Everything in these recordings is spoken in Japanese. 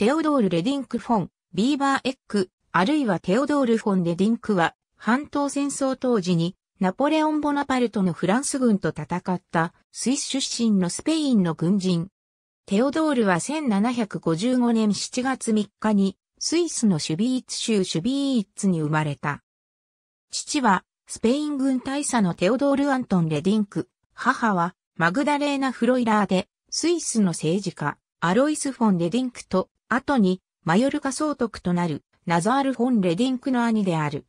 テオドール・レディンク・フォン、ビーバー・エック、あるいはテオドール・フォン・レディンクは、半島戦争当時に、ナポレオン・ボナパルトのフランス軍と戦った、スイス出身のスペインの軍人。テオドールは1755年7月3日に、スイスのシュビーツ州シュビーツに生まれた。父は、スペイン軍大佐のテオドール・アントン・レディンク、母は、マグダレーナ・フロイラーで、スイスの政治家、アロイス・フォン・レディンクと、後に、マヨルカ総督となる、ナザール・フォン・レディンクの兄である。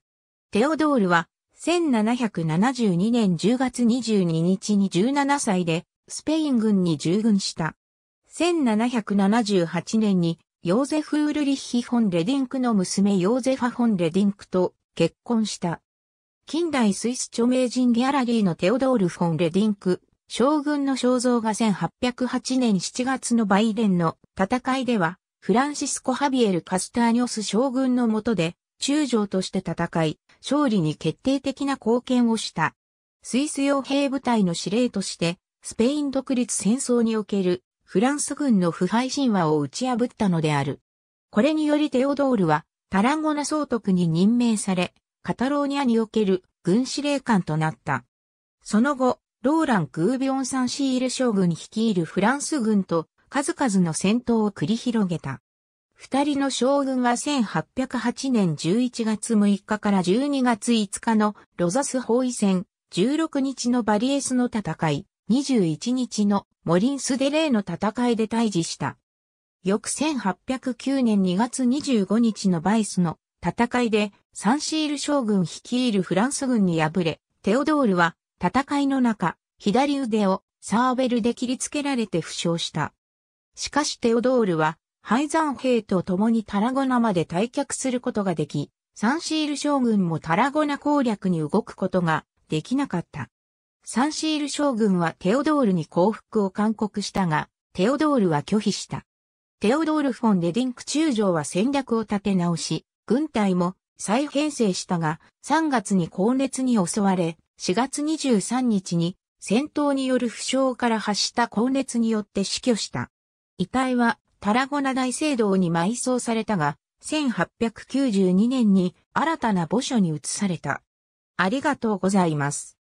テオドールは、1772年10月22日に17歳で、スペイン軍に従軍した。1778年に、ヨーゼフ・ウルリッヒ・フォン・レディンクの娘ヨーゼファ・フォン・レディンクと結婚した。近代スイス著名人ギャラリーのテオドール・フォン・レディンク、将軍の肖像が1808年7月のバイデンの戦いでは、フランシスコ・ハビエル・カスターニョス将軍の下で、中将として戦い、勝利に決定的な貢献をした。スイス傭兵部隊の司令として、スペイン独立戦争におけるフランス軍の腐敗神話を打ち破ったのである。これによりテオドールはタランゴナ総督に任命され、カタローニャにおける軍司令官となった。その後、ローラン・クービョンサンシール将軍率いるフランス軍と数々の戦闘を繰り広げた。二人の将軍は1808年11月6日から12月5日のロザス包囲戦、16日のバリエスの戦い、21日のモリンスデレーの戦いで対峙した。翌1809年2月25日のバイスの戦いでサンシール将軍率いるフランス軍に敗れ、テオドールは戦いの中、左腕をサーベルで切りつけられて負傷した。しかしテオドールは、敗ン兵と共にタラゴナまで退却することができ、サンシール将軍もタラゴナ攻略に動くことができなかった。サンシール将軍はテオドールに降伏を勧告したが、テオドールは拒否した。テオドール・フォン・レディンク中将は戦略を立て直し、軍隊も再編成したが、3月に高熱に襲われ、4月23日に戦闘による負傷から発した高熱によって死去した。遺体はタラゴナ大聖堂に埋葬されたが、1892年に新たな墓所に移された。ありがとうございます。